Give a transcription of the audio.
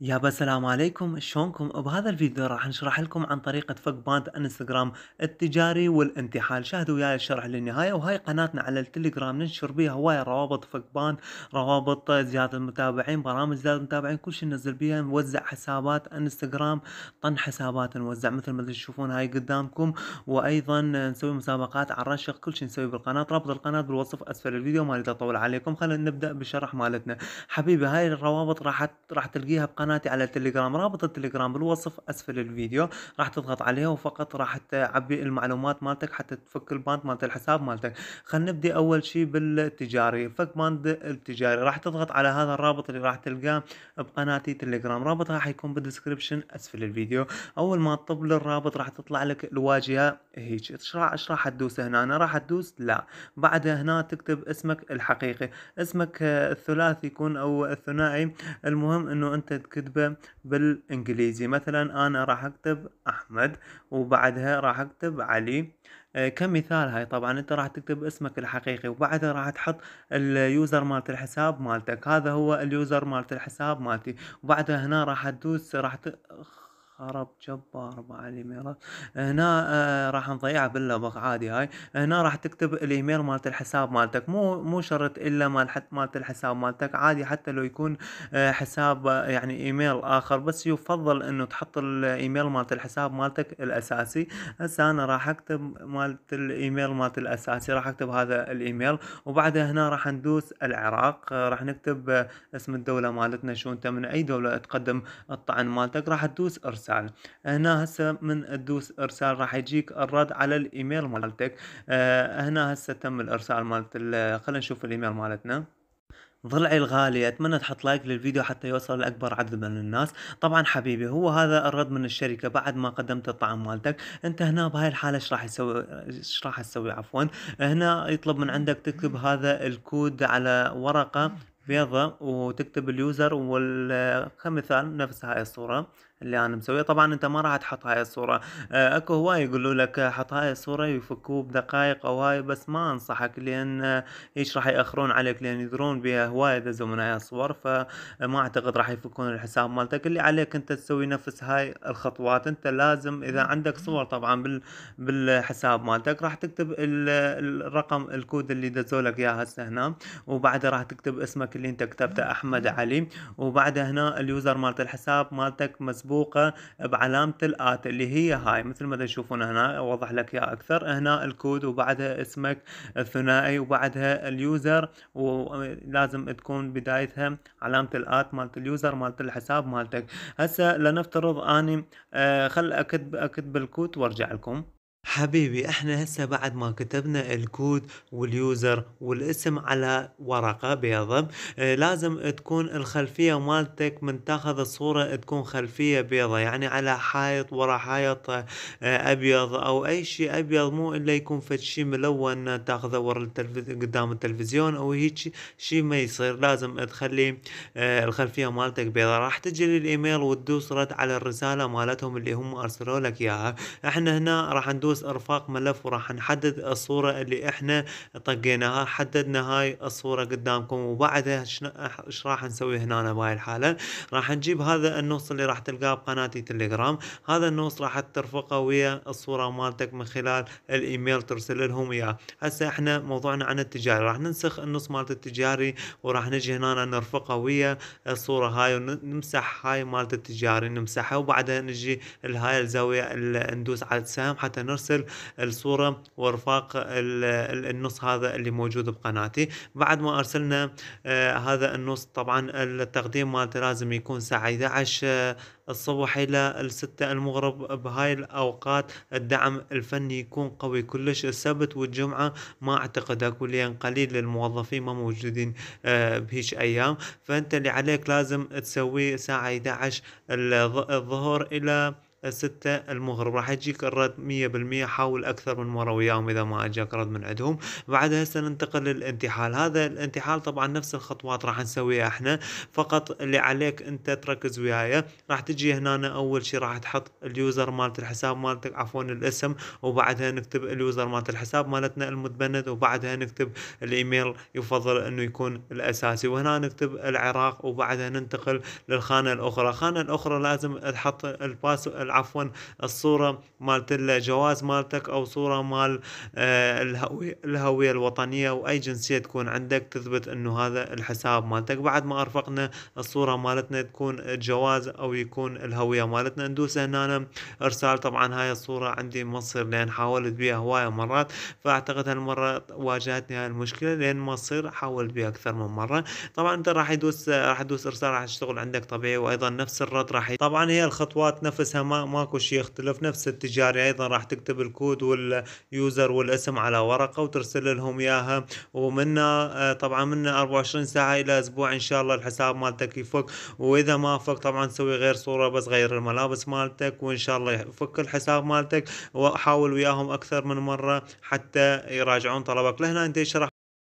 يابا السلام عليكم شلونكم بهذا الفيديو راح نشرح لكم عن طريقة فك باند انستغرام التجاري والانتحال شاهدوا وياي الشرح للنهاية وهاي قناتنا على التليجرام ننشر بيها هواية روابط فك باند روابط زيادة المتابعين برامج زيادة المتابعين كل شيء ننزل بيها نوزع حسابات انستغرام طن حسابات نوزع مثل ما تشوفون هاي قدامكم وايضا نسوي مسابقات على الرشق كل شيء نسويه بالقناة رابط القناة بالوصف اسفل الفيديو ما اريد اطول عليكم خلينا نبدأ بالشرح مالتنا حبيبي هاي الروابط راح راح تلقيها بقناة قناتي على التليجرام رابط التليجرام بالوصف اسفل الفيديو راح تضغط عليه وفقط راح تعبي المعلومات مالتك حتى تفك الباند مالت الحساب مالتك خلينا نبدي اول شيء بالتجاري فك باند التجاري راح تضغط على هذا الرابط اللي راح تلقاه بقناتي تليجرام رابطها راح يكون بالدسكربشن اسفل الفيديو اول ما تطب للرابط راح تطلع لك الواجهه هيك ايش راح راح تدوس هنا أنا راح تدوس لا بعدها هنا تكتب اسمك الحقيقي اسمك آه، الثلاثي يكون او الثنائي المهم انه انت تكتبه بالإنجليزي مثلا أنا راح أكتب أحمد وبعدها راح أكتب علي آه، كمثال هاي طبعا انت راح تكتب اسمك الحقيقي وبعدها راح تحط اليوزر مالت الحساب مالتك هذا هو اليوزر مالت الحساب مالتي وبعدها هنا راح تدوس راح خرب جبار مع الايميلات هنا آه راح نضيعه باللبغ عادي هاي هنا راح تكتب الايميل مالت الحساب مالتك مو مو شرط الا مال حتى مالت الحساب مالتك عادي حتى لو يكون آه حساب آه، يعني ايميل اخر بس يفضل انه تحط الايميل مالت الحساب مالتك الاساسي هسه انا راح اكتب مالت الايميل مالت الاساسي راح اكتب هذا الايميل وبعدها هنا راح ندوس العراق آه، راح نكتب آه، اسم الدولة مالتنا شو انت من اي دولة تقدم الطعن مالتك راح تدوس ارسل الارسال هنا هسه من تدوس ارسال راح يجيك الرد على الايميل مالتك آه، هنا هسه تم الارسال مالت خلينا نشوف الايميل مالتنا ضلعي الغالي اتمنى تحط لايك للفيديو حتى يوصل لاكبر عدد من الناس طبعا حبيبي هو هذا الرد من الشركه بعد ما قدمت الطعم مالتك انت هنا بهاي الحاله ايش راح يسوي ايش راح تسوي عفوا هنا يطلب من عندك تكتب هذا الكود على ورقه بيضة وتكتب اليوزر وكمثال نفس هاي الصورة اللي انا مسويه طبعا انت ما راح تحط هاي الصورة آه، اكو هواي يقولوا لك حط هاي الصورة يفكوه بدقائق او هاي بس ما انصحك لان ايش راح ياخرون عليك لان يدرون بها هواي من هاي الصور فما اعتقد راح يفكون الحساب مالتك اللي عليك انت تسوي نفس هاي الخطوات انت لازم اذا عندك صور طبعا بال بالحساب مالتك راح تكتب الرقم الكود اللي دزولك اياه هسه هنا وبعدها راح تكتب اسمك اللي انت كتبته احمد علي وبعدها هنا اليوزر مالت الحساب مالتك مزبوط مسبوقه بعلامه الات اللي هي هاي مثل ما تشوفون هنا اوضح لك يا اكثر هنا الكود وبعدها اسمك الثنائي وبعدها اليوزر ولازم تكون بدايتها علامه الات مالت اليوزر مالت الحساب مالتك هسه لنفترض اني آه، خل اكتب اكتب الكود وارجع لكم حبيبي احنا هسه بعد ما كتبنا الكود واليوزر والاسم على ورقة بيضة اه لازم تكون الخلفية مالتك من تاخذ الصورة تكون خلفية بيضة يعني على حائط ورا حائط اه ابيض او اي شيء ابيض مو الا يكون فد شيء ملون تاخذه ورا التلفز... قدام التلفزيون او هيك شيء ما يصير لازم تخلي اه الخلفية مالتك بيضة راح تجي للايميل وتدوس رد على الرسالة مالتهم اللي هم ارسلوا لك اياها احنا هنا راح ندوس بس ارفاق ملف وراح نحدد الصورة اللي احنا طقيناها حددنا هاي الصورة قدامكم وبعدها ايش راح نسوي هنا بهاي الحالة راح نجيب هذا النص اللي راح تلقاه بقناتي تليجرام هذا النص راح ترفقه ويا الصورة مالتك من خلال الايميل ترسل لهم اياه هسه احنا موضوعنا عن التجاري راح ننسخ النص مالت التجاري وراح نجي هنا نرفقه ويا الصورة هاي ونمسح هاي مالت التجاري نمسحها وبعدها نجي لهاي الزاوية اللي ندوس على السهم حتى نرسم ارسل الصورة وارفاق النص هذا اللي موجود بقناتي بعد ما ارسلنا آه، هذا النص طبعا التقديم مالته لازم يكون الساعة 11 آه، الصبح الى الستة المغرب بهاي الاوقات الدعم الفني يكون قوي كلش السبت والجمعة ما اعتقد اكو لان قليل الموظفين ما موجودين آه، بهيش ايام فانت اللي عليك لازم تسويه ساعة 11 الظهر الى الستة المغرب راح يجيك الرد مية بالمية حاول أكثر من مرة وياهم إذا ما أجاك رد من عندهم بعدها هسه ننتقل للانتحال هذا الانتحال طبعا نفس الخطوات راح نسويها احنا فقط اللي عليك أنت تركز وياي راح تجي هنا أول شي راح تحط اليوزر مالت الحساب مالتك عفوا الاسم وبعدها نكتب اليوزر مالت الحساب مالتنا المتبند وبعدها نكتب الإيميل يفضل أنه يكون الأساسي وهنا نكتب العراق وبعدها ننتقل للخانة الأخرى الخانة الأخرى لازم تحط الباس عفوا الصوره مالت الجواز مالتك او صوره مال آه، الهويه الهويه الوطنيه واي جنسيه تكون عندك تثبت انه هذا الحساب مالتك بعد ما ارفقنا الصوره مالتنا تكون الجواز او يكون الهويه مالتنا ندوس هنا ارسال طبعا هاي الصوره عندي ما تصير لان حاولت بيها هوايه مرات فاعتقد هالمره واجهتني هاي المشكله لان ما تصير حاولت بيها اكثر من مره طبعا انت راح يدوس راح تدوس ارسال راح تشتغل عندك طبيعي وايضا نفس الرد راح طبعا هي الخطوات نفسها ما ماكو شيء يختلف نفس التجاري ايضا راح تكتب الكود واليوزر والاسم على ورقه وترسل لهم اياها ومنا آه، طبعا من 24 ساعه الى اسبوع ان شاء الله الحساب مالتك يفك واذا ما فك طبعا تسوي غير صوره بس غير الملابس مالتك وان شاء الله يفك الحساب مالتك وحاول وياهم اكثر من مره حتى يراجعون طلبك لهنا انت شرح